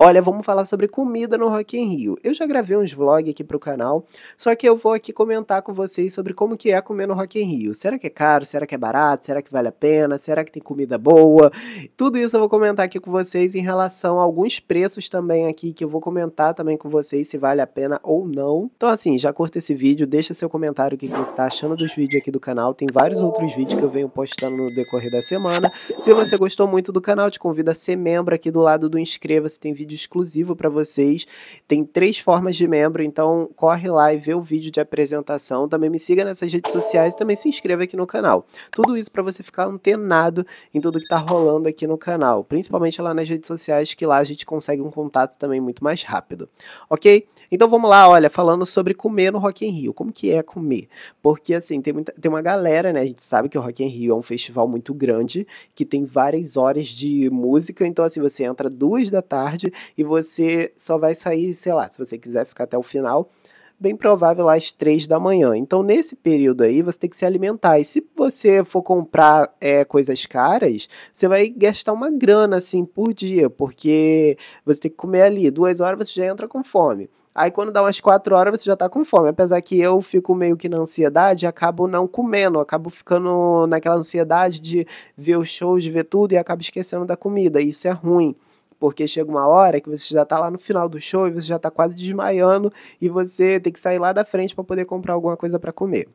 Olha, vamos falar sobre comida no Rock in Rio. Eu já gravei uns vlogs aqui pro canal, só que eu vou aqui comentar com vocês sobre como que é comer no Rock in Rio. Será que é caro? Será que é barato? Será que vale a pena? Será que tem comida boa? Tudo isso eu vou comentar aqui com vocês em relação a alguns preços também aqui que eu vou comentar também com vocês se vale a pena ou não. Então assim, já curta esse vídeo, deixa seu comentário o que você está achando dos vídeos aqui do canal. Tem vários outros vídeos que eu venho postando no decorrer da semana. Se você gostou muito do canal, te convido a ser membro aqui do lado do inscreva-se. Tem vídeo vídeo exclusivo para vocês. Tem três formas de membro, então corre lá e vê o vídeo de apresentação. Também me siga nessas redes sociais e também se inscreva aqui no canal. Tudo isso para você ficar antenado em tudo que está rolando aqui no canal, principalmente lá nas redes sociais, que lá a gente consegue um contato também muito mais rápido, ok? Então vamos lá, olha, falando sobre comer no Rock in Rio, como que é comer? Porque assim, tem, muita, tem uma galera, né, a gente sabe que o Rock in Rio é um festival muito grande, que tem várias horas de música, então assim, você entra duas da tarde e você só vai sair, sei lá, se você quiser ficar até o final, bem provável lá às três da manhã. Então, nesse período aí, você tem que se alimentar. E se você for comprar é, coisas caras, você vai gastar uma grana, assim, por dia, porque você tem que comer ali. Duas horas você já entra com fome. Aí quando dá umas 4 horas você já tá com fome. Apesar que eu fico meio que na ansiedade, acabo não comendo, acabo ficando naquela ansiedade de ver os shows, de ver tudo e acabo esquecendo da comida. Isso é ruim porque chega uma hora que você já está lá no final do show e você já está quase desmaiando e você tem que sair lá da frente para poder comprar alguma coisa para comer.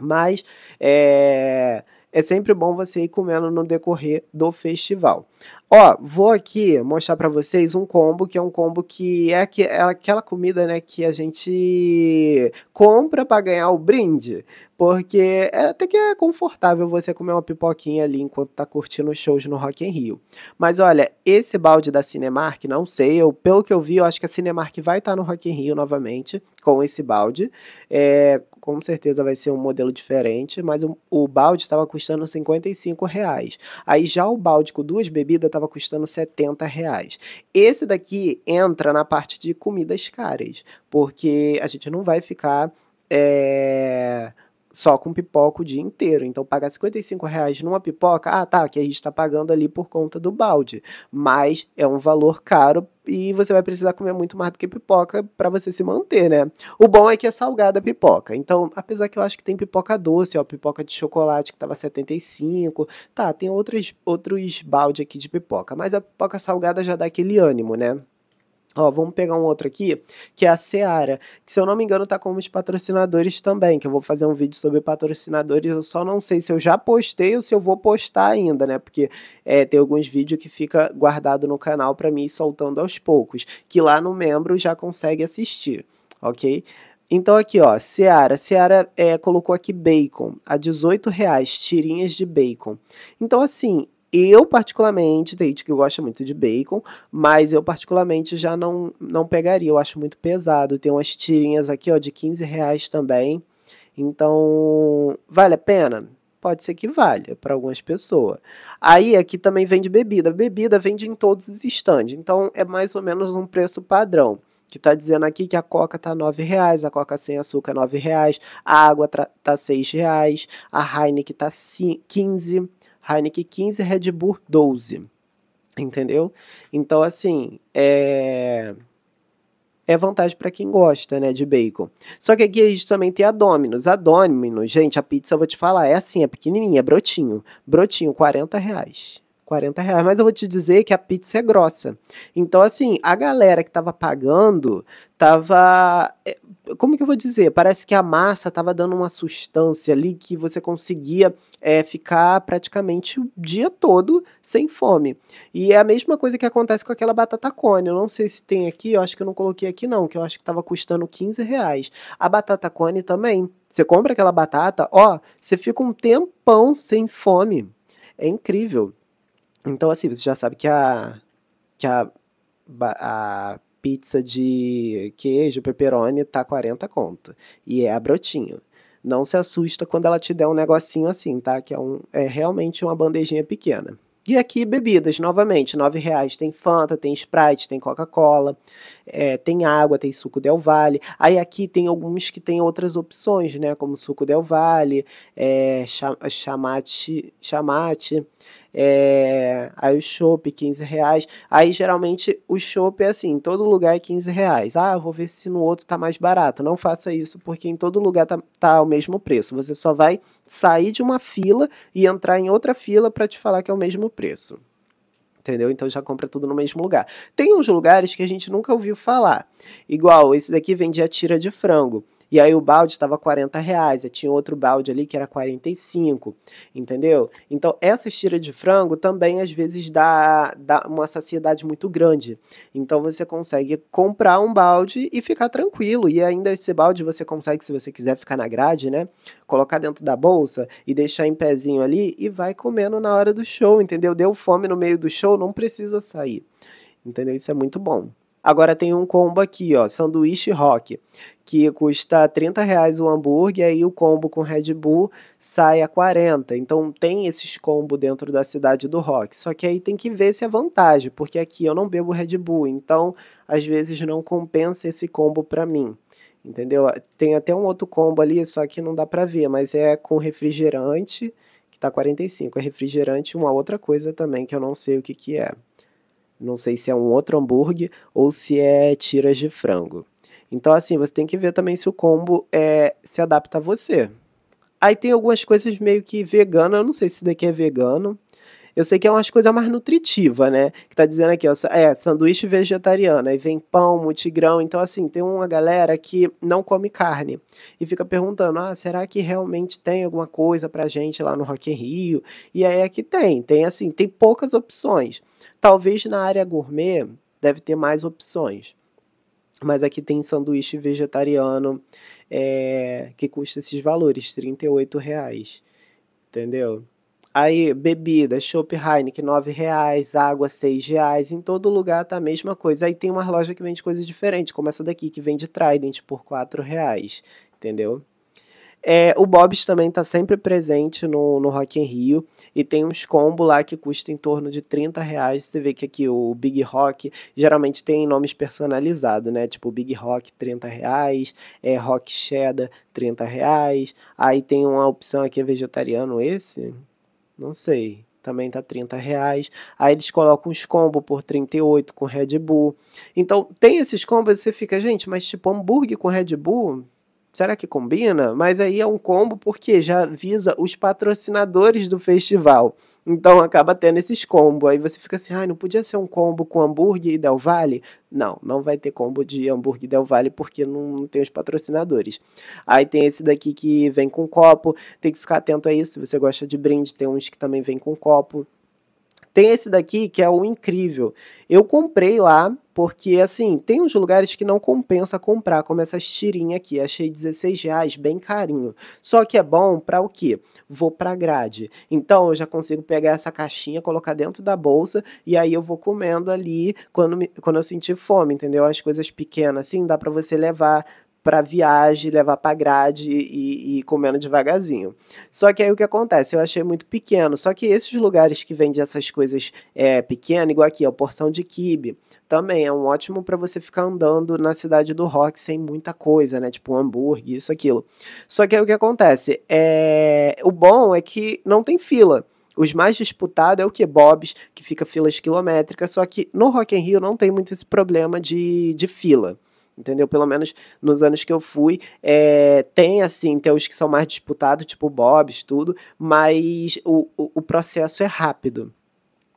Mas é é sempre bom você ir comendo no decorrer do festival. Ó, vou aqui mostrar para vocês um combo, que é um combo que é, que, é aquela comida, né, que a gente compra para ganhar o brinde, porque é, até que é confortável você comer uma pipoquinha ali enquanto tá curtindo os shows no Rock in Rio. Mas olha, esse balde da Cinemark, não sei, eu, pelo que eu vi, eu acho que a Cinemark vai estar tá no Rock in Rio novamente, com esse balde. É, com certeza vai ser um modelo diferente, mas o, o balde estava com custando 55 reais. Aí já o balde com duas bebidas estava custando 70 reais. Esse daqui entra na parte de comidas caras, porque a gente não vai ficar. É só com pipoca o dia inteiro. Então, pagar 55 reais numa pipoca, ah, tá, que a gente está pagando ali por conta do balde. Mas é um valor caro e você vai precisar comer muito mais do que pipoca para você se manter, né? O bom é que é salgada a pipoca. Então, apesar que eu acho que tem pipoca doce, ó, pipoca de chocolate que tava 75, tá, tem outros outros balde aqui de pipoca, mas a pipoca salgada já dá aquele ânimo, né? Ó, vamos pegar um outro aqui, que é a Seara, que se eu não me engano tá com os patrocinadores também, que eu vou fazer um vídeo sobre patrocinadores, eu só não sei se eu já postei ou se eu vou postar ainda, né? Porque é, tem alguns vídeos que fica guardado no canal para mim soltando aos poucos, que lá no membro já consegue assistir, ok? Então aqui, ó, Seara. Seara é, colocou aqui bacon, a R$18,00, tirinhas de bacon. Então assim, eu, particularmente, tem gente que gosta muito de bacon, mas eu, particularmente, já não, não pegaria. Eu acho muito pesado. Tem umas tirinhas aqui, ó, de 15 reais também. Então, vale a pena? Pode ser que valha para algumas pessoas. Aí, aqui também vende bebida. Bebida vende em todos os estandes. Então, é mais ou menos um preço padrão que está dizendo aqui que a coca tá nove reais, a coca sem açúcar nove reais, a água tá seis reais, a Heineken tá quinze Heineken 15, Red Bull 12. Entendeu? Então, assim, é é vantagem para quem gosta, né, de bacon. Só que aqui a gente também tem a Domino's. A Domino's, gente, a pizza, eu vou te falar, é assim, é pequenininha, é brotinho. Brotinho, 40 reais. 40 reais. Mas eu vou te dizer que a pizza é grossa. Então, assim, a galera que tava pagando tava. Eh, como que eu vou dizer? Parece que a massa tava dando uma sustância ali que você conseguia é, ficar praticamente o dia todo sem fome. E é a mesma coisa que acontece com aquela batata cone. Eu não sei se tem aqui, eu acho que eu não coloquei aqui, não, que eu acho que tava custando 15 reais. A batata cone também. Você compra aquela batata, ó, você fica um tempão sem fome. É incrível. Então, assim, você já sabe que a, que a, a pizza de queijo, pepperoni, tá 40 conto. E é a brotinho. Não se assusta quando ela te der um negocinho assim, tá? Que é, um, é realmente uma bandejinha pequena. E aqui bebidas, novamente, R$ reais tem Fanta, tem Sprite, tem Coca-Cola é, tem água, tem suco Del Valle. Aí aqui tem alguns que tem outras opções, né? Como suco Del Valle, é, chamate, chamate é, aí o chope 15 reais. Aí geralmente o chope é assim, em todo lugar é 15 reais. Ah, vou ver se no outro tá mais barato. Não faça isso, porque em todo lugar tá, tá o mesmo preço. Você só vai sair de uma fila e entrar em outra fila para te falar que é o mesmo preço entendeu? Então já compra tudo no mesmo lugar. Tem uns lugares que a gente nunca ouviu falar, igual esse daqui vende a tira de frango. E aí o balde estava 40 reais, e tinha outro balde ali que era 45, entendeu? Então essa tira de frango também às vezes dá, dá uma saciedade muito grande. Então você consegue comprar um balde e ficar tranquilo. E ainda esse balde você consegue, se você quiser ficar na grade, né? Colocar dentro da bolsa e deixar em pezinho ali e vai comendo na hora do show, entendeu? Deu fome no meio do show, não precisa sair. Entendeu? Isso é muito bom. Agora tem um combo aqui, ó, sanduíche rock, que custa 30 reais o hambúrguer, aí o combo com Red Bull sai a 40. Então tem esses combos dentro da cidade do rock. Só que aí tem que ver se é vantagem, porque aqui eu não bebo Red Bull, então às vezes não compensa esse combo para mim. Entendeu? Tem até um outro combo ali, só que não dá para ver, mas é com refrigerante, que tá 45. É refrigerante uma outra coisa também que eu não sei o que que é. Não sei se é um outro hambúrguer ou se é tiras de frango. Então, assim, você tem que ver também se o combo é, se adapta a você. Aí tem algumas coisas meio que vegano, eu não sei se daqui é vegano. Eu sei que é umas coisas mais nutritivas, né? Que tá dizendo aqui, ó, é, sanduíche vegetariano, aí vem pão, multigrão. Então, assim, tem uma galera que não come carne e fica perguntando, ah, será que realmente tem alguma coisa pra gente lá no Rock in Rio? E aí é que tem, tem assim, tem poucas opções. Talvez na área gourmet deve ter mais opções. Mas aqui tem sanduíche vegetariano é, que custa esses valores, R$ reais, entendeu? Aí, bebida, shop Heineken, R$ reais, água, R$ reais. Em todo lugar tá a mesma coisa. Aí tem uma loja que vende coisas diferentes, como essa daqui, que vende Trident por R$ reais, entendeu? É, o Bob's também está sempre presente no, no Rock in Rio e tem uns combo lá que custa em torno de 30 reais. Você vê que aqui o Big Rock geralmente tem nomes personalizados, né? Tipo Big Rock 30 reais, é, Rock Cheddar 30 reais. Aí tem uma opção aqui, é vegetariano esse? Não sei também tá 30 reais. Aí eles colocam os combos por 38 com Red Bull. Então tem esses combos e você fica, gente, mas tipo hambúrguer com Red Bull? será que combina? Mas aí é um combo porque já visa os patrocinadores do festival. Então acaba tendo esses combos. Aí você fica assim, ah, não podia ser um combo com hambúrguer e Del Valle? Não, não vai ter combo de hambúrguer e Del Valle porque não tem os patrocinadores. Aí tem esse daqui que vem com copo, tem que ficar atento a isso. Se você gosta de brinde, tem uns que também vem com copo. Tem esse daqui que é o incrível. Eu comprei lá porque assim, tem uns lugares que não compensa comprar, como essas tirinhas aqui, achei 16 reais, bem carinho. Só que é bom para o quê? Vou para grade. Então eu já consigo pegar essa caixinha, colocar dentro da bolsa e aí eu vou comendo ali quando, me, quando eu sentir fome, entendeu? As coisas pequenas assim, dá para você levar para viagem, levar para grade e, e ir comendo devagarzinho. Só que aí o que acontece? Eu achei muito pequeno. Só que esses lugares que vendem essas coisas é, pequenas, igual aqui, a porção de kibe, também é um ótimo para você ficar andando na cidade do rock sem muita coisa, né? Tipo um hambúrguer, isso, aquilo. Só que aí o que acontece? É... O bom é que não tem fila. Os mais disputados é o que? Bobs, que fica filas quilométricas, só que no Rock in Rio não tem muito esse problema de, de fila entendeu? Pelo menos nos anos que eu fui, é, tem assim, tem os que são mais disputados, tipo Bob's, tudo, mas o, o, o, processo é rápido,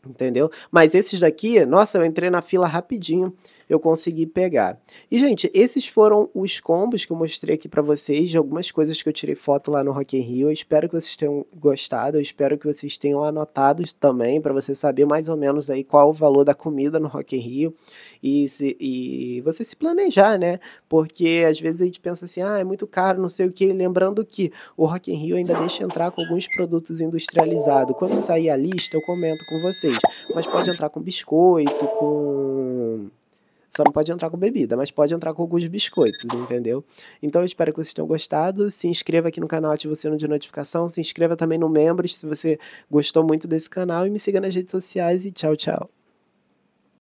entendeu? Mas esses daqui, nossa, eu entrei na fila rapidinho eu consegui pegar. E, gente, esses foram os combos que eu mostrei aqui para vocês, de algumas coisas que eu tirei foto lá no Rock in Rio. Eu espero que vocês tenham gostado, eu espero que vocês tenham anotado também, para você saber mais ou menos aí qual o valor da comida no Rock in Rio e, se, e você se planejar, né? Porque às vezes a gente pensa assim, ah, é muito caro, não sei o que. Lembrando que o Rock in Rio ainda deixa entrar com alguns produtos industrializados. Quando sair a lista, eu comento com vocês. Mas pode entrar com biscoito, com só não pode entrar com bebida, mas pode entrar com alguns biscoitos, entendeu? Então eu espero que vocês tenham gostado. Se inscreva aqui no canal, ative o sino de notificação. Se inscreva também no Membros se você gostou muito desse canal. E me siga nas redes sociais e tchau, tchau.